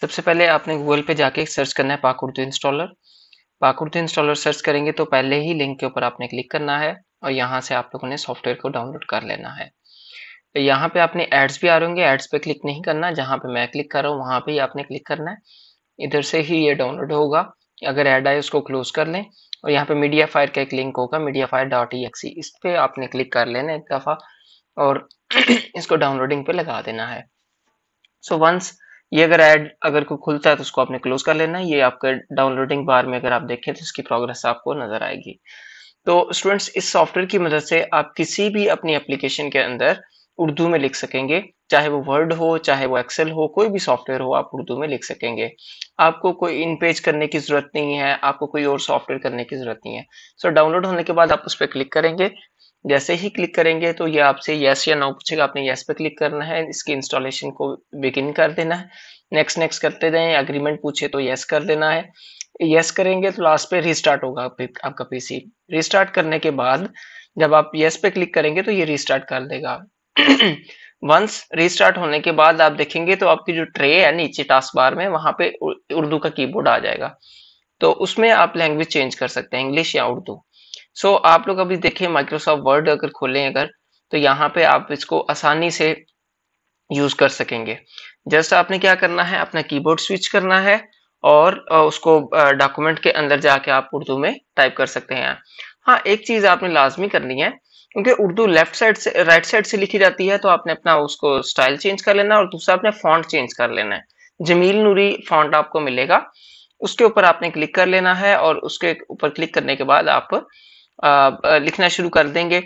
सबसे पहले आपने गूगल पे जाके सर्च करना है पाकुर्तु इंस्टॉलर पाकुर्तु इंस्टॉलर सर्च करेंगे तो पहले ही लिंक के ऊपर आपने क्लिक करना है और यहाँ से आप लोगों ने सॉफ्टवेयर को डाउनलोड कर लेना है तो यहाँ पे आपने एड्स भी आ रहे होंगे एड्स पे क्लिक नहीं करना जहाँ पे मैं क्लिक कर रहा हूँ वहाँ पे ही आपने क्लिक करना है इधर से ही ये डाउनलोड होगा अगर ऐड आए उसको क्लोज कर लें और यहाँ पे मीडिया फायर का एक लिंक होगा MediaFire dot E X E इस पर आपने क्लिक कर लेना एक दफ़ा और इसको डाउनलोडिंग पे लगा देना है सो so, वंस ये अगर ऐड अगर कोई खुलता है तो उसको आपने क्लोज कर लेना है ये आपके डाउनलोडिंग बार में अगर आप देखें तो इसकी प्रोग्रेस आपको नजर आएगी तो स्टूडेंट्स इस सॉफ्टवेयर की मदद से आप किसी भी अपनी एप्लीकेशन के अंदर उर्दू में लिख सकेंगे चाहे वो वर्ड हो चाहे वो एक्सेल हो कोई भी सॉफ्टवेयर हो आप उर्दू में लिख सकेंगे आपको कोई इन पेज करने की ज़रूरत नहीं है आपको कोई और सॉफ्टवेयर करने की ज़रूरत नहीं है सो so, डाउनलोड होने के बाद आप उस पर क्लिक करेंगे जैसे ही क्लिक करेंगे तो ये आपसे यस या नो पूछेगा आपने यस पे क्लिक करना है इसकी इंस्टॉलेशन को बिगिन कर देना है नेक्स्ट नेक्स्ट करते जाए अग्रीमेंट पूछे तो यस कर देना है यस करेंगे तो लास्ट पे रिस्टार्ट होगा आपका पीसी रिस्टार्ट करने के बाद जब आप यस पे क्लिक करेंगे तो ये रिस्टार्ट कर देगा वंस रिस्टार्ट होने के बाद आप देखेंगे तो आपकी जो ट्रे है नीचे टास्क बार में वहां पे उर्दू का कीबोर्ड आ जाएगा तो उसमें आप लैंग्वेज चेंज कर सकते हैं इंग्लिश या उर्दू सो so, आप लोग अभी देखें माइक्रोसॉफ्ट वर्ड अगर खोलें अगर तो यहाँ पे आप इसको आसानी से यूज कर सकेंगे जस्ट आपने क्या करना है अपना कीबोर्ड स्विच करना है और उसको डॉक्यूमेंट के अंदर जाके आप उर्दू में टाइप कर सकते हैं हाँ एक चीज आपने लाजमी करनी है क्योंकि उर्दू लेफ्ट साइड से राइट साइड से लिखी जाती है तो आपने अपना उसको स्टाइल चेंज कर लेना है और दूसरा आपने फॉन्ट चेंज कर लेना है जमील नूरी फॉन्ट आपको मिलेगा उसके ऊपर आपने क्लिक कर लेना है और उसके ऊपर क्लिक करने के बाद आप लिखना शुरू कर देंगे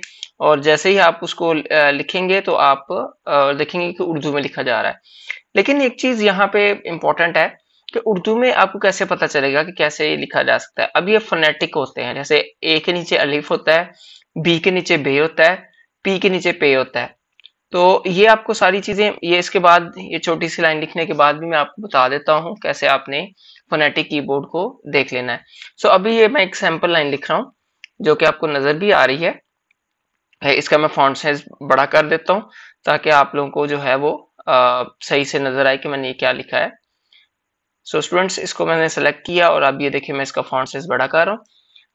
और जैसे ही आप उसको लिखेंगे तो आप देखेंगे कि उर्दू में लिखा जा रहा है लेकिन एक चीज़ यहाँ पे इम्पोर्टेंट है कि उर्दू में आपको कैसे पता चलेगा कि कैसे लिखा जा सकता है अब ये फोनेटिक होते हैं जैसे ए के नीचे अलीफ होता है बी के नीचे बे होता है पी के नीचे पे होता है तो ये आपको सारी चीज़ें ये इसके बाद ये छोटी सी लाइन लिखने के बाद भी मैं आपको बता देता हूँ कैसे आपने फोनेटिक कीबोर्ड को देख लेना है सो अभी ये मैं एक सैम्पल लाइन लिख रहा हूँ जो कि आपको नज़र भी आ रही है इसका मैं फॉन्ट साइज बड़ा कर देता हूँ ताकि आप लोगों को जो है वो आ, सही से नज़र आए कि मैंने ये क्या लिखा है सो so, स्टूडेंट्स इसको मैंने सेलेक्ट किया और अब ये देखिए मैं इसका फॉन्ट साइज बड़ा कर रहा हूँ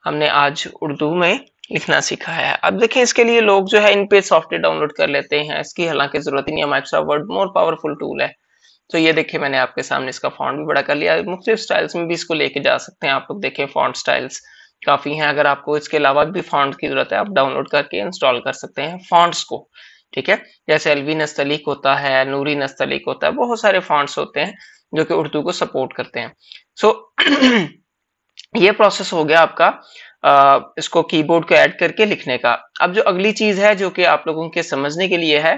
हमने आज उर्दू में लिखना सीखा है अब देखें इसके लिए लोग जो है इन पे सॉफ्टवेयर डाउनलोड कर लेते हैं इसकी हालांकि जरूरत ही नहीं है Microsoft Word more powerful tool है तो ये देखिए मैंने आपके सामने इसका फॉन्ट भी बड़ा कर लिया मुख्तलिफ स्टाइल्स में भी इसको लेके जा सकते हैं आप लोग देखें फॉन्ट स्टाइल्स काफ़ी हैं अगर आपको इसके अलावा भी फॉन्ट की ज़रूरत है आप डाउनलोड करके इंस्टॉल कर सकते हैं फॉन्ट्स को ठीक है जैसे एलवी नस्तलीक होता है नूरी नस्तलीक होता है बहुत सारे फॉन्ट्स होते हैं जो कि उर्दू को सपोर्ट करते हैं सो so, ये प्रोसेस हो गया आपका इसको कीबोर्ड को ऐड करके लिखने का अब जो अगली चीज है जो कि आप लोगों के समझने के लिए है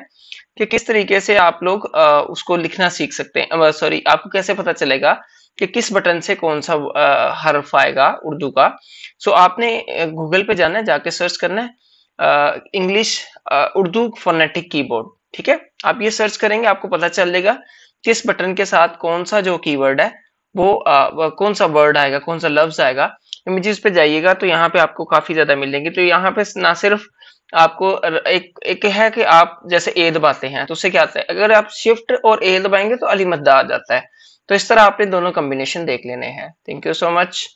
कि किस तरीके से आप लोग उसको लिखना सीख सकते हैं सॉरी आपको कैसे पता चलेगा कि किस बटन से कौन सा हर्फ आएगा उर्दू का सो आपने गूगल पे जाना है जाके सर्च करना है इंग्लिश उर्दू फोनेटिक कीबोर्ड ठीक है आप ये सर्च करेंगे आपको पता चलेगा किस बटन के साथ कौन सा जो कीवर्ड है वो, आ, कौन सा वर्ड आएगा कौन सा लफ्ज आएगा इमेजेस पे जाइएगा तो यहाँ पे आपको काफी ज्यादा मिलेंगे तो यहाँ पे ना सिर्फ आपको एक एक है कि आप जैसे ए दबाते हैं तो उससे क्या आता है अगर आप शिफ्ट और ए दबाएंगे तो अली मद्दा आ जाता है तो इस तरह आपने दोनों कॉम्बिनेशन देख लेने हैं थैंक यू सो मच